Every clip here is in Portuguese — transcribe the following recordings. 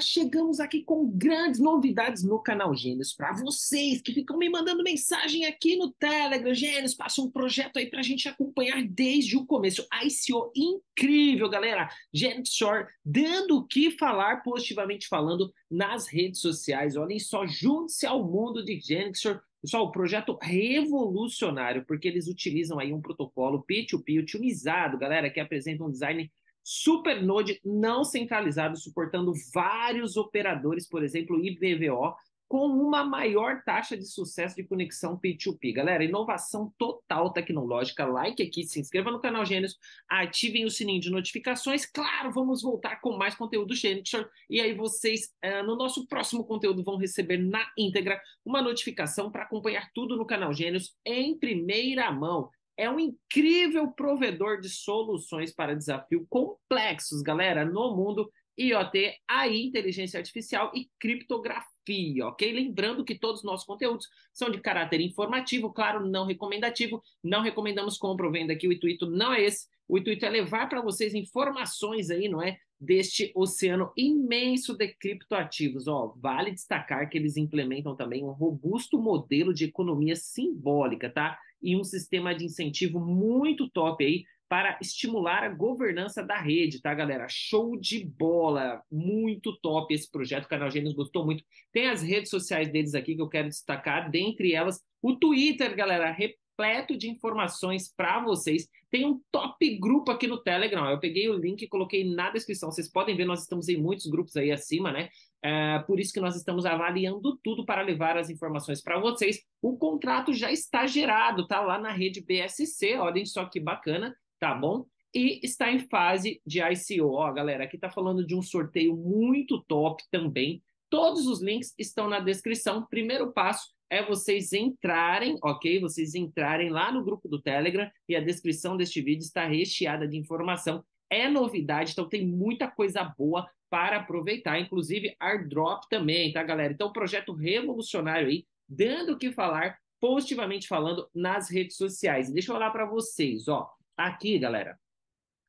chegamos aqui com grandes novidades no canal Gênesis para vocês que ficam me mandando mensagem aqui no Telegram. Gênesis passa um projeto aí para a gente acompanhar desde o começo. ICO incrível, galera. Gênesis Shore dando o que falar, positivamente falando, nas redes sociais. Olhem só, junte-se ao mundo de Gênesis Shore. Pessoal, o projeto revolucionário, porque eles utilizam aí um protocolo P2P otimizado, galera, que apresenta um design Super Node não centralizado, suportando vários operadores, por exemplo, IPvO, com uma maior taxa de sucesso de conexão P2P. Galera, inovação total tecnológica. Like aqui, se inscreva no canal Gênesis, ativem o sininho de notificações. Claro, vamos voltar com mais conteúdo Gênesis. E aí vocês, eh, no nosso próximo conteúdo, vão receber na íntegra uma notificação para acompanhar tudo no canal Gênesis em primeira mão é um incrível provedor de soluções para desafios complexos, galera, no mundo IoT, a inteligência artificial e criptografia, ok? Lembrando que todos os nossos conteúdos são de caráter informativo, claro, não recomendativo, não recomendamos compra ou venda aqui, o intuito não é esse, o intuito é levar para vocês informações aí, não é? Deste oceano imenso de criptoativos. Ó, vale destacar que eles implementam também um robusto modelo de economia simbólica, tá? e um sistema de incentivo muito top aí para estimular a governança da rede, tá, galera? Show de bola! Muito top esse projeto, o Canal Gênesis gostou muito. Tem as redes sociais deles aqui que eu quero destacar, dentre elas o Twitter, galera repleto de informações para vocês. Tem um top grupo aqui no Telegram. Eu peguei o link e coloquei na descrição. Vocês podem ver, nós estamos em muitos grupos aí acima, né? É, por isso que nós estamos avaliando tudo para levar as informações para vocês. O contrato já está gerado, tá lá na rede BSC. Olhem só que bacana, tá bom? e está em fase de ICO. Ó, galera, aqui está falando de um sorteio muito top também. Todos os links estão na descrição. Primeiro passo é vocês entrarem, ok? Vocês entrarem lá no grupo do Telegram e a descrição deste vídeo está recheada de informação. É novidade, então tem muita coisa boa para aproveitar, inclusive airdrop também, tá, galera? Então, projeto revolucionário aí, dando o que falar, positivamente falando nas redes sociais. Deixa eu falar para vocês, ó. Aqui, galera,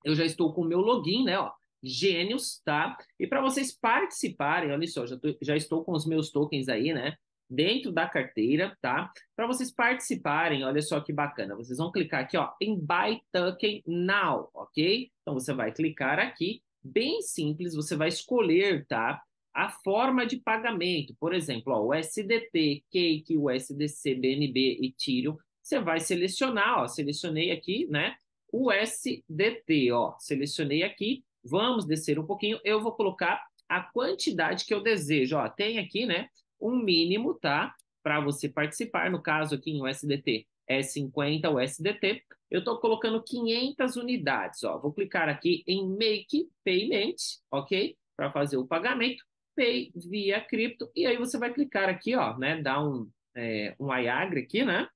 eu já estou com o meu login, né, ó. Gênios, tá? E para vocês participarem, olha só, já, tô, já estou com os meus tokens aí, né? dentro da carteira, tá? Para vocês participarem, olha só que bacana. Vocês vão clicar aqui, ó, em Buy Token Now, ok? Então você vai clicar aqui, bem simples, você vai escolher, tá? A forma de pagamento, por exemplo, ó, USDT, Cake, USDC, BNB, Ethereum. Você vai selecionar, ó, selecionei aqui, né? USDT, ó, selecionei aqui. Vamos descer um pouquinho. Eu vou colocar a quantidade que eu desejo, ó, tem aqui, né? um mínimo, tá? Para você participar, no caso aqui em USDT é 50 USDT, eu estou colocando 500 unidades, ó. Vou clicar aqui em Make Payment, ok? Para fazer o pagamento, Pay via cripto, e aí você vai clicar aqui, ó, né? Dá um, é, um IAGRE aqui, né?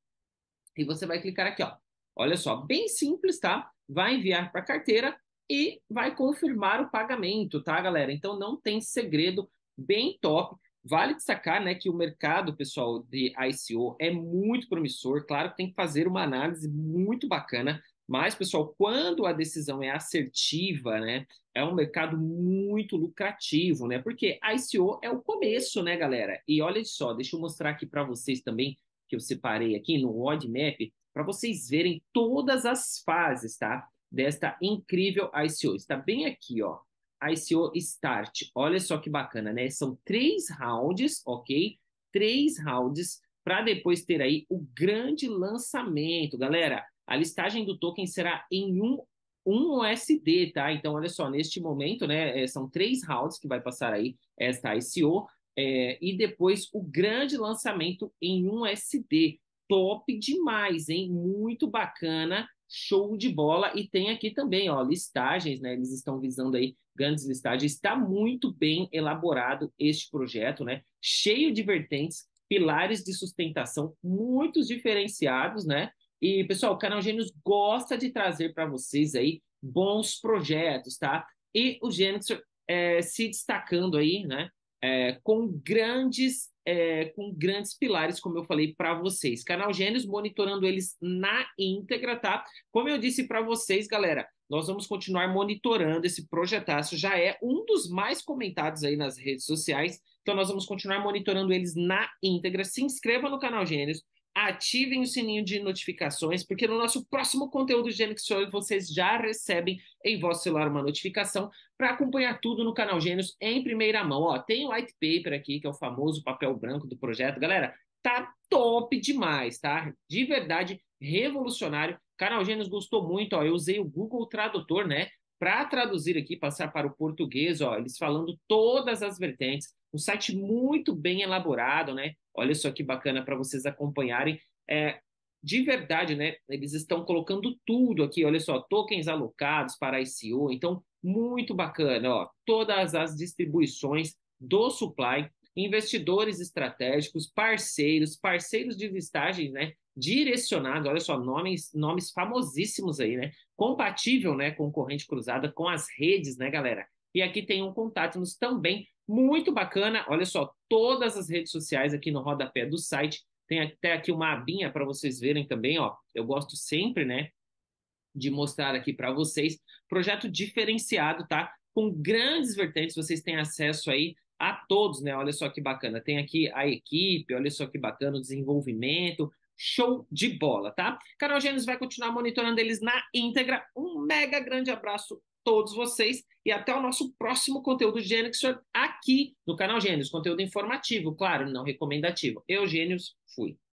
E você vai clicar aqui, ó. Olha só, bem simples, tá? Vai enviar para a carteira e vai confirmar o pagamento, tá, galera? Então não tem segredo, bem top. Vale destacar né, que o mercado, pessoal, de ICO é muito promissor. Claro que tem que fazer uma análise muito bacana, mas, pessoal, quando a decisão é assertiva, né, é um mercado muito lucrativo, né? Porque ICO é o começo, né, galera? E olha só, deixa eu mostrar aqui para vocês também, que eu separei aqui no roadmap, para vocês verem todas as fases, tá? Desta incrível ICO. Está bem aqui, ó a ICO Start. Olha só que bacana, né? São três rounds, ok? Três rounds para depois ter aí o grande lançamento. Galera, a listagem do token será em um, um USD, tá? Então, olha só, neste momento, né? É, são três rounds que vai passar aí esta ICO. É, e depois o grande lançamento em um USD. Top demais, hein? Muito bacana Show de bola. E tem aqui também, ó, listagens, né? Eles estão visando aí grandes listagens. Está muito bem elaborado este projeto, né? Cheio de vertentes, pilares de sustentação, muitos diferenciados, né? E, pessoal, o canal Gênios gosta de trazer para vocês aí bons projetos, tá? E o Gênesis eh, é, se destacando aí, né? é, com grandes é, com grandes pilares, como eu falei para vocês. Canal Gênios monitorando eles na íntegra, tá? Como eu disse para vocês, galera, nós vamos continuar monitorando esse projetaço, já é um dos mais comentados aí nas redes sociais. Então nós vamos continuar monitorando eles na íntegra. Se inscreva no canal Gênios, ativem o sininho de notificações, porque no nosso próximo conteúdo Gênesis Show vocês já recebem em vosso celular uma notificação para acompanhar tudo no canal Gênios em primeira mão. Ó, tem o white paper aqui, que é o famoso papel branco do projeto. Galera, tá top demais, tá? De verdade, revolucionário. Canal Gênios gostou muito, ó. Eu usei o Google Tradutor, né? Para traduzir aqui, passar para o português, ó, eles falando todas as vertentes, um site muito bem elaborado, né? Olha só que bacana para vocês acompanharem. É, de verdade, né? Eles estão colocando tudo aqui. Olha só, tokens alocados para ICO. Então, muito bacana, ó. Todas as distribuições do supply, investidores estratégicos, parceiros, parceiros de listagem, né? Direcionado, olha só, nomes, nomes famosíssimos aí, né? Compatível, né, com corrente cruzada, com as redes, né, galera? E aqui tem um contato-nos também muito bacana. Olha só, todas as redes sociais aqui no rodapé do site. Tem até aqui uma abinha para vocês verem também, ó. Eu gosto sempre, né, de mostrar aqui para vocês. Projeto diferenciado, tá? Com grandes vertentes, vocês têm acesso aí a todos, né? Olha só que bacana. Tem aqui a equipe, olha só que bacana o desenvolvimento. Show de bola, tá? Carol Gênesis vai continuar monitorando eles na íntegra. Um mega grande abraço todos vocês e até o nosso próximo conteúdo Gênesis aqui no canal Gênios. Conteúdo informativo, claro, não recomendativo. Eu, Gênios, fui.